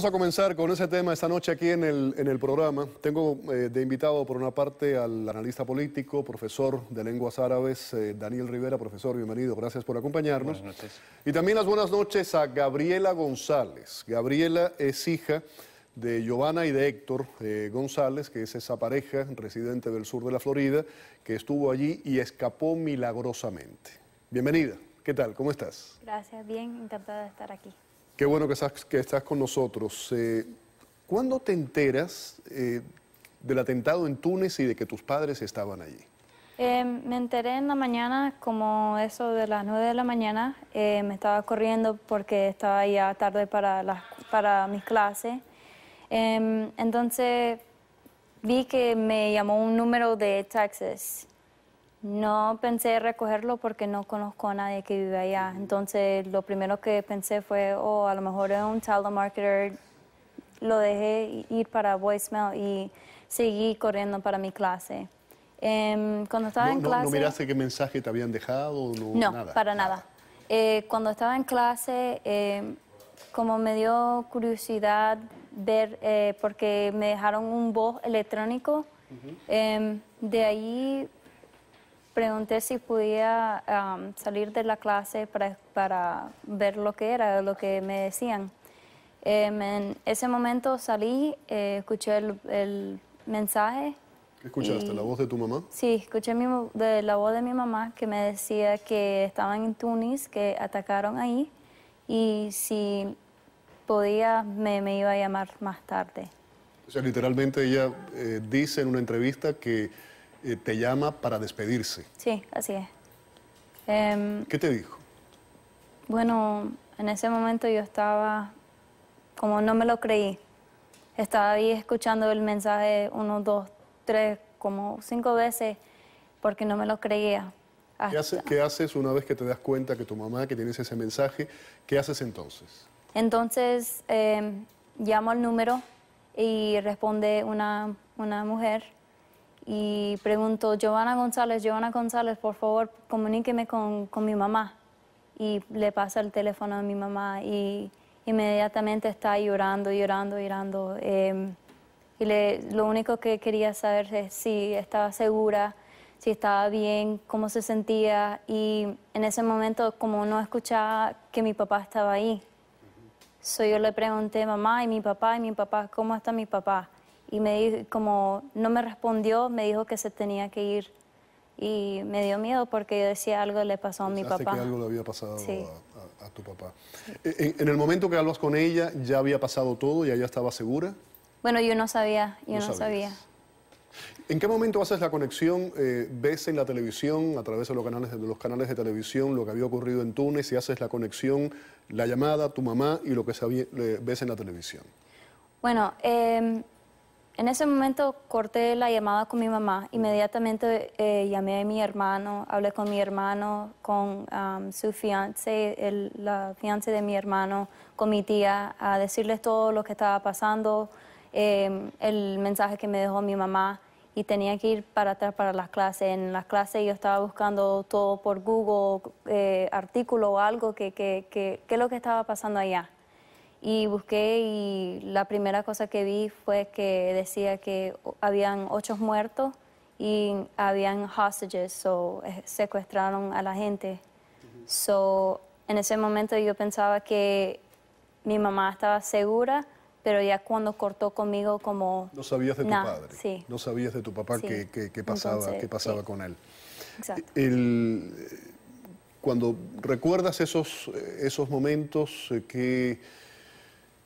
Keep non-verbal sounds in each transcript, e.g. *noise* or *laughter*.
Vamos a comenzar con ese tema esta noche aquí en el, programa. Tengo eh, de invitado por una parte al analista político, profesor de lenguas árabes, eh, Daniel Rivera. Profesor, bienvenido, gracias por acompañarnos. Buenas noches. Y también las buenas noches a Gabriela González. Gabriela es hija de Giovanna y de Héctor eh, González, que es esa pareja residente del sur de la Florida, que estuvo allí y escapó milagrosamente. Bienvenida, ¿qué tal? ¿Cómo estás? Gracias, bien, encantada de estar aquí. Qué bueno que estás, que estás con nosotros. Eh, ¿Cuándo te enteras eh, del atentado en Túnez y de que tus padres estaban allí? Em, me enteré en la mañana, como eso de las 9 de la mañana. me em, estaba corriendo porque estaba ya tarde para, las, para mis clases. Em, entonces vi que me llamó un número de TEXAS, no pensé recogerlo porque no conozco a nadie que vive allá. Entonces, lo primero que pensé fue, oh, a lo mejor es un telemarketer. Lo dejé ir para voicemail y seguí corriendo para mi clase. Em, cuando estaba en clase... ¿No miraste qué mensaje te habían dejado? No, no para nada. Eh, cuando estaba en clase, em, como me dio curiosidad ver, eh, porque me dejaron un voz electrónico, em, de ahí pregunté si podía salir de la clase para, para, ver lo que era, lo que me decían. Em, en ese momento salí, eh, escuché el, el, mensaje. escuchaste? ¿La voz de tu mamá? Sí, escuché de la voz de mi mamá que me decía que estaban en Tunis, que atacaron ahí y si podía me, me iba a llamar más tarde. O sea, literalmente ella eh, dice en una entrevista que eh, te llama para despedirse. Sí, así es. Em, ¿Qué te dijo? Bueno, en ese momento yo estaba, como no me lo creí, estaba ahí escuchando el mensaje uno, dos, tres, como cinco veces, porque no me lo creía. ¿Qué, haces una vez que te das cuenta que tu mamá, que tienes ese mensaje, qué haces entonces? Entonces em, llamo al número y responde una, una mujer y pregunto, Giovanna González, Giovanna González, por favor, comuníqueme con, mi mamá. Y le pasa el teléfono a mi mamá y inmediatamente está llorando, llorando, llorando. Em, y le, lo único que quería saber es si estaba segura, si estaba bien, cómo se sentía. Y en ese momento, como no escuchaba que mi papá estaba ahí, yo le pregunté, mamá, ¿y mi papá? ¿Y mi papá? ¿Cómo está mi papá? y me como no me respondió, me dijo que se tenía que ir y me dio miedo porque yo decía algo le pasó a mi papá. que algo le había pasado a, tu papá. E, en, el momento que hablas con ella, ¿ya había pasado todo? y ella estaba segura? Bueno, yo no sabía, yo no, sabía. ¿En qué momento haces la conexión? Eh, ¿Ves en la televisión, a través de los, canales, de los canales de televisión, lo que había ocurrido en Túnez y haces la conexión, la llamada, tu mamá y lo que ves en la televisión? Bueno, eh, en ese momento corté la llamada con mi mamá. Inmediatamente eh, llamé a mi hermano, hablé con mi hermano, con su fiance, la fiance de mi hermano, con mi tía, a decirles todo lo que estaba pasando, em, el mensaje que me dejó mi mamá y tenía que ir para atrás para las clases. En las clases yo estaba buscando todo por Google, eh, artículo o algo, que, qué es lo que estaba pasando allá y busqué y la primera cosa que vi fue que decía que habían ocho muertos y habían hostages, o eh, secuestraron a la gente. So, en ese momento yo pensaba que mi mamá estaba segura, pero ya cuando cortó conmigo como... No sabías de tu padre. Sí. No sabías de tu papá qué, qué, pasaba, qué pasaba con él. Exacto. El, cuando recuerdas esos, eh, esos momentos eh, que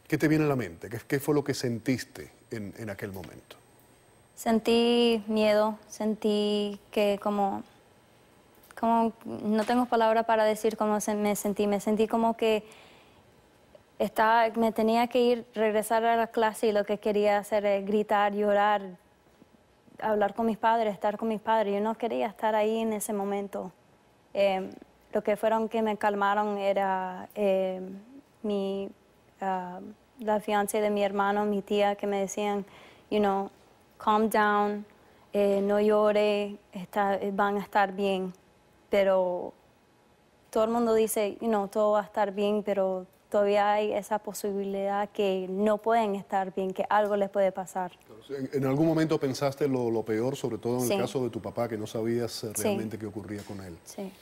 ¿Qué te viene a la mente? ¿Qué, fue lo que sentiste en, aquel momento? Sentí miedo, sentí que como, como, no tengo palabra para decir cómo me sentí, me sentí como que estaba, me tenía que ir, regresar a la clase y lo que quería hacer es gritar, llorar, hablar con mis padres, estar con mis padres. Yo no quería estar ahí en ese momento. Em, lo que fueron que me calmaron era em, mi Um, la fianza de mi hermano, mi tía, que me decían, you know, calm down, eh, no llore, eh, van a estar bien. Pero todo el mundo dice, you know, todo va a estar bien, pero todavía hay esa posibilidad que no pueden estar bien, que algo les puede pasar. ¿En, algún momento pensaste lo, peor, sobre todo en el caso de tu papá, que no sabías eh, realmente qué ocurría con él? Sí.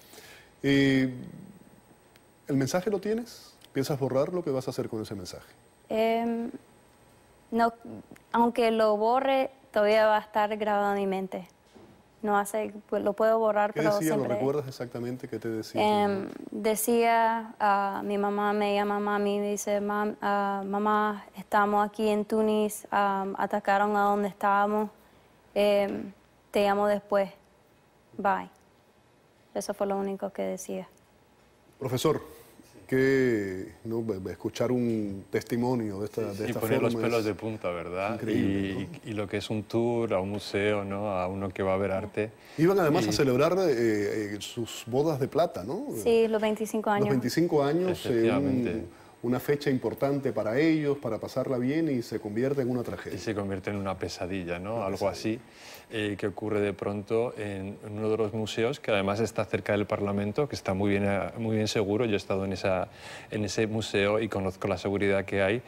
¿El mensaje lo tienes? ¿Piensas borrar lo que vas a hacer con ese mensaje? Em, no, aunque lo borre, todavía va a estar grabado en mi mente. No hace, lo puedo borrar, pero decía? ¿Lo recuerdas exactamente qué te decía? Em, decía, mi mamá me llama mami, dice, ah, mamá, estamos aquí en Tunis, ah, atacaron a donde estábamos, em, te llamo después, bye. Eso fue lo único que decía. Profesor, que escuchar un testimonio de esta, de y poner los pelos de punta, ¿verdad? Increíble, y, lo que es un tour a un museo, ¿no? A uno que va a ver arte. Iban además a celebrar eh, eh, sus bodas de plata, ¿no? Sí, los 25 años. Los 25 años. Eh, una fecha importante para ellos, para pasarla bien y se convierte en una tragedia. Y se convierte en una pesadilla, ¿no? Algo así eh, que ocurre de pronto en uno de los museos que además está cerca del Parlamento, que está muy bien, muy bien seguro. Yo he estado en, esa, en ese museo y conozco la seguridad que hay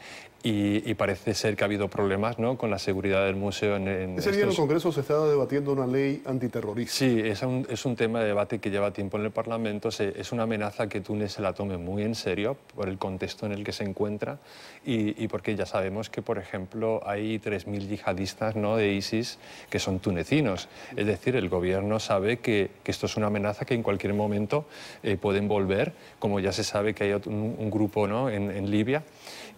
y, parece ser que ha habido problemas ¿no? con la seguridad del museo. En, en Ese día en el Congreso se estaba debatiendo una ley antiterrorista. Sí, es un, tema de debate que lleva tiempo en el Parlamento. es una amenaza que Túnez se la tome muy en serio por el contexto en el que se encuentra y, porque ya sabemos que, por ejemplo, hay 3.000 yihadistas ¿no? de ISIS que son tunecinos. Es decir, el gobierno sabe que, esto es una amenaza que en cualquier momento eh, pueden volver, como ya se sabe que hay un, grupo ¿no? en Libia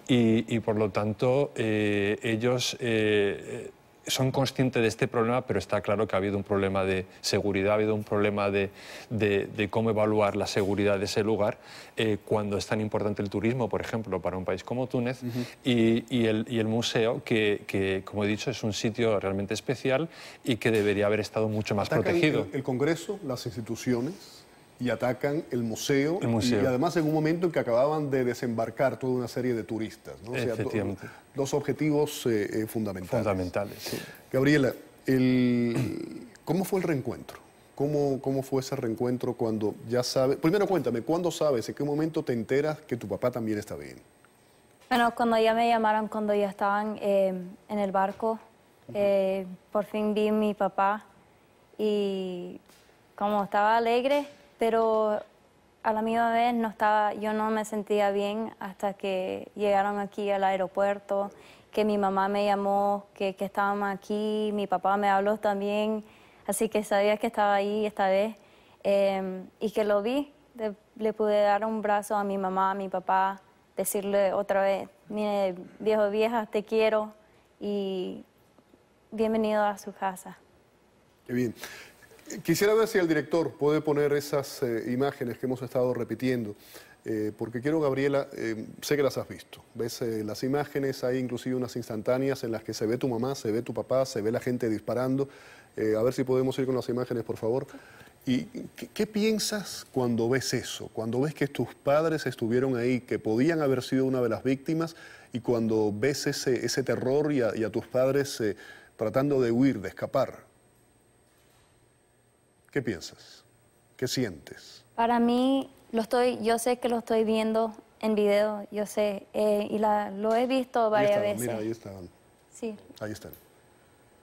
y, por lo tanto eh, ellos eh, son conscientes de este problema, pero está claro que ha habido un problema de seguridad, ha habido un problema de, de, cómo evaluar la seguridad de ese lugar eh, cuando es tan importante el turismo, por ejemplo, para un país como Túnez, y, el, museo, que, como he dicho, es un sitio realmente especial y que debería haber estado mucho más protegido. el Congreso, las instituciones, y atacan el museo, Y, además en un momento en que acababan de desembarcar toda una serie de turistas. ¿no? dos objetivos eh, eh, fundamentales. Fundamentales, sí. Gabriela, ¿cómo fue el reencuentro? ¿Cómo, ¿Cómo fue ese reencuentro cuando ya sabes? Primero cuéntame, ¿cuándo sabes? ¿En qué momento te enteras que tu papá también está bien? Bueno, cuando ya me llamaron, cuando ya estaban eh, en el barco, por fin vi a mi papá y como estaba alegre, pero a la misma vez no estaba, yo no me sentía bien hasta que llegaron aquí al aeropuerto, que mi mamá me llamó, que, que estábamos aquí, mi papá me habló también, así que sabía que estaba ahí esta vez em, y que lo vi, le, pude dar un brazo a mi mamá, a mi papá, decirle otra vez, mire, viejo vieja, te quiero y bienvenido a su casa. Qué bien. Quisiera ver si el director puede poner esas eh, imágenes que hemos estado repitiendo, eh, porque quiero, Gabriela, eh, sé que las has visto. Ves las imágenes, hay inclusive unas instantáneas en las que se ve tu mamá, se ve tu papá, se ve la gente disparando. a ver si podemos ir con las imágenes, por favor. ¿Y qué, piensas cuando ves eso? Cuando ves que tus padres estuvieron ahí, que podían haber sido una de las víctimas, y cuando ves ese, terror y a tus padres tratando de huir, de escapar. ¿Qué piensas? ¿Qué sientes? Para mí, lo estoy, yo sé que lo estoy viendo en video, yo sé, eh, y la, lo he visto varias veces. Mira, ahí están. Sí. Ahí están.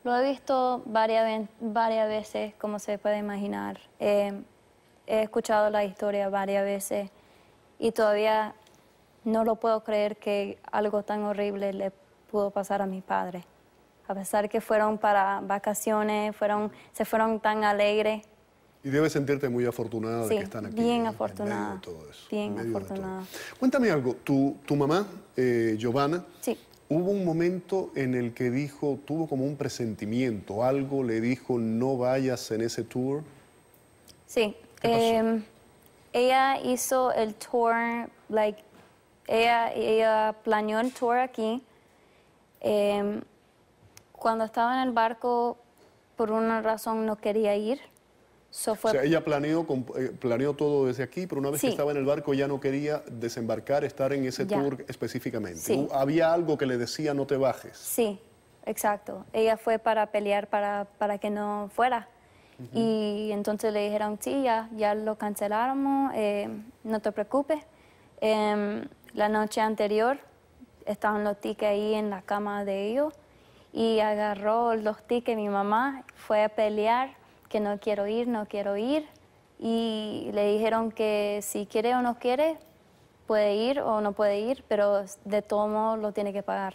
Lo he visto varias, varias veces, como se puede imaginar. Eh, he escuchado la historia varias veces y todavía no lo puedo creer que algo tan horrible le pudo pasar a mi padre. A pesar que fueron para vacaciones, fueron, se fueron tan alegres, y debes sentirte muy afortunada de que están aquí. Bien afortunada. bien afortunada. Cuéntame algo. Tu, mamá, eh, Giovanna, hubo un momento en el que dijo, tuvo como un presentimiento, algo le dijo, no vayas en ese tour. Sí. Em, ella hizo el tour, like, ella, planeó el tour aquí. Em, cuando estaba en el barco, por una razón no quería ir o sea, ella planeó, eh, planeó todo desde aquí, pero una vez que estaba en el barco ya no quería desembarcar, estar en ese tour específicamente. Había algo que le decía no te bajes. Sí, exacto. Ella fue para pelear para, para que no fuera. Y entonces le dijeron, sí, ya, ya lo cancelamos, eh, no te preocupes. Em, la noche anterior estaban los tickets ahí en la cama de ellos y agarró los tickets mi mamá, fue a pelear que no quiero ir, no quiero ir. Y le dijeron que si quiere o no quiere, puede ir o no puede ir, pero de todo modo lo tiene que pagar.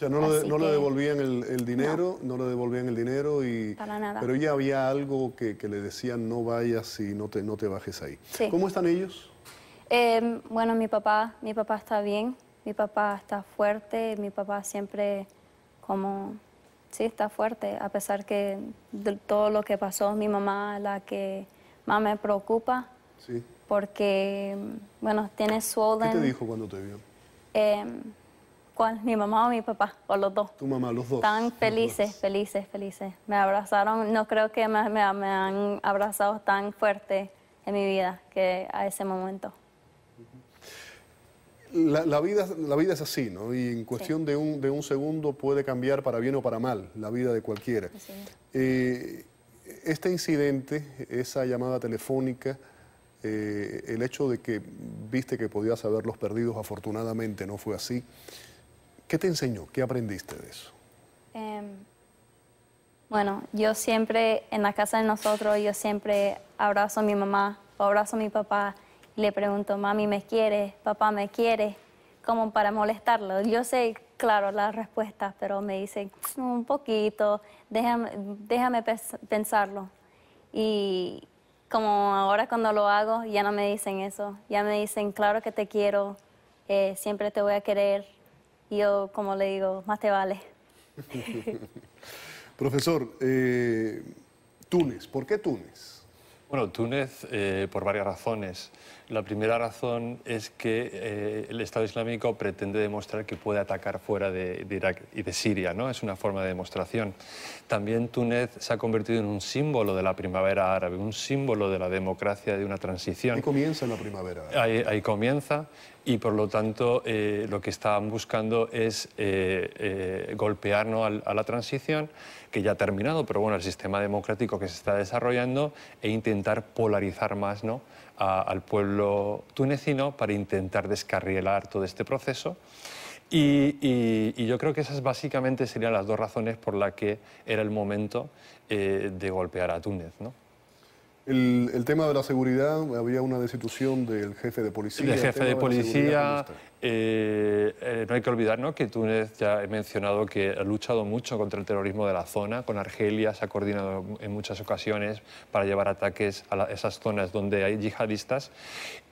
O no, le, devolvían el, dinero, no. le devolvían el dinero y... Para nada. Pero ya había algo que, le decían, no vayas y no te, no te bajes ahí. ¿Cómo están ellos? Em, bueno, mi papá, mi papá está bien, mi papá está fuerte, mi papá siempre como sí está fuerte, a pesar que todo lo que pasó, mi mamá la que más me preocupa. Porque, mm, bueno, tiene swollen. ¿Qué te dijo cuando te vio? Em, ¿Cuál? ¿Mi mamá o mi papá? ¿O los dos? Tu mamá, los dos. Tan felices, felices, felices. Me abrazaron, no creo que me han abrazado tan fuerte en mi vida que a ese momento. La, vida, la vida es así, ¿no? Y en cuestión de, un, segundo puede cambiar para bien o para mal la vida de cualquiera. Eh, este incidente, esa llamada telefónica, eh, el hecho de que viste que podías haberlos perdidos, afortunadamente no fue así. ¿Qué te enseñó? ¿Qué aprendiste de eso? Em, bueno, yo siempre, en la casa de nosotros, yo siempre abrazo a mi mamá, o abrazo a mi papá le pregunto, mami, ¿me QUIERE? Papá, ¿me QUIERE? Como para molestarlo. Yo sé, claro, las respuestas, pero me dicen, mm, un poquito, déjame, déjame pensarlo. Y como ahora cuando lo hago, ya no me dicen eso. Ya me dicen, claro que te quiero, eh, siempre te voy a querer. Y yo, como le digo, más te vale. *laughs* Profesor, eh, Túnez, ¿por qué Túnez? Bueno, Túnez eh, por varias razones. La primera razón es que eh, el Estado Islámico pretende demostrar que puede atacar fuera de, Irak y de Siria, ¿no? Es una forma de demostración. También Túnez se ha convertido en un símbolo de la primavera árabe, un símbolo de la democracia, de una transición. Ahí comienza la primavera. Ahí, ahí comienza y por lo tanto eh, lo que están buscando es eh, golpear a la transición, que ya ha terminado, pero bueno, el sistema democrático que se está desarrollando, e intentar polarizar más ¿no? al pueblo tunecino para intentar descarrilar todo este proceso. Y, yo creo que esas básicamente serían las dos razones por las que era el momento eh, de golpear a Túnez. ¿no? El, tema de la seguridad, había una destitución del jefe de policía. El jefe de, policía, eh, eh, no hay que olvidar ¿no? que Túnez, ya he mencionado que ha luchado mucho contra el terrorismo de la zona, con Argelia se ha coordinado en muchas ocasiones para llevar ataques a esas zonas donde hay yihadistas.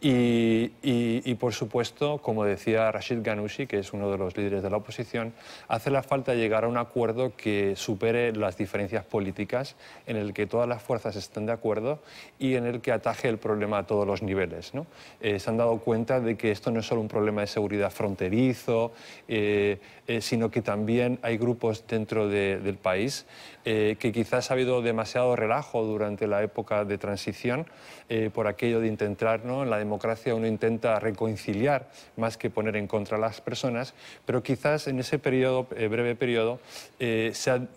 Y, por supuesto, como decía Rashid Ghanoushi, que es uno de los líderes de la oposición, hace la falta llegar a un acuerdo que supere las diferencias políticas, en el que todas las fuerzas estén de acuerdo y en el que ataje el problema a todos los niveles. ¿no? Eh, se han dado cuenta de que esto no es solo un problema de seguridad fronterizo, eh, eh, sino que también hay grupos dentro del país que quizás ha habido demasiado relajo durante la época de transición por aquello de intentar, ¿no? en la democracia uno intenta reconciliar más que poner en contra a las personas, pero quizás en ese periodo, breve periodo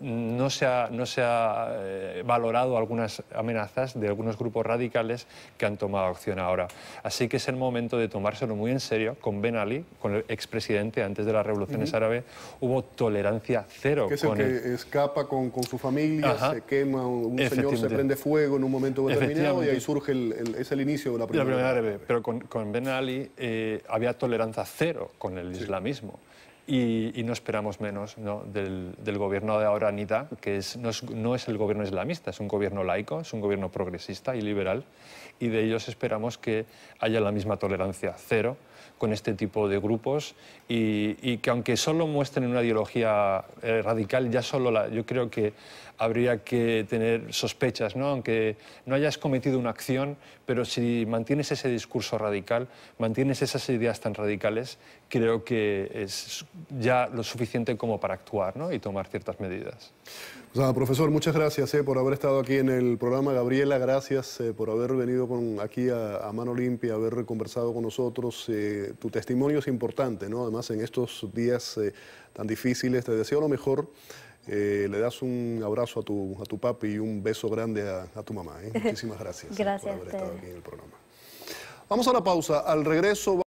no se ha, no se ha valorado algunas amenazas de algunos grupos radicales que han tomado acción ahora. Así que es el momento de tomárselo muy en serio. Con Ben Ali, con el expresidente antes de las revoluciones árabes, hubo tolerancia cero. Que es que escapa con, su familia, se quema, un señor se prende fuego en un momento determinado y ahí surge el, es el inicio de la primera, la Pero con, Ben Ali eh, había tolerancia cero con el islamismo y, no esperamos menos Del, gobierno de ahora, Anita, que no, es, no es el gobierno islamista, es un gobierno laico, es un gobierno progresista y liberal, y de ellos esperamos que haya la misma tolerancia cero con este tipo de grupos y, y que aunque solo muestren una ideología eh, radical, ya solo la, yo creo que habría que tener sospechas, ¿no? aunque no hayas cometido una acción, pero si mantienes ese discurso radical, mantienes esas ideas tan radicales, creo que es ya lo suficiente como para actuar ¿no? y tomar ciertas medidas profesor, muchas gracias eh, por haber estado aquí en el programa. Gabriela, gracias eh, por haber venido con, aquí a, Mano Limpia, haber conversado con nosotros. Eh, tu testimonio es importante, ¿no? Además, en estos días tan difíciles, te deseo lo mejor. le das un abrazo a tu, a tu papi y un beso grande a, tu mamá. *laughs* Muchísimas gracias, gracias por haber estado aquí en el programa. Vamos a la pausa. Al regreso.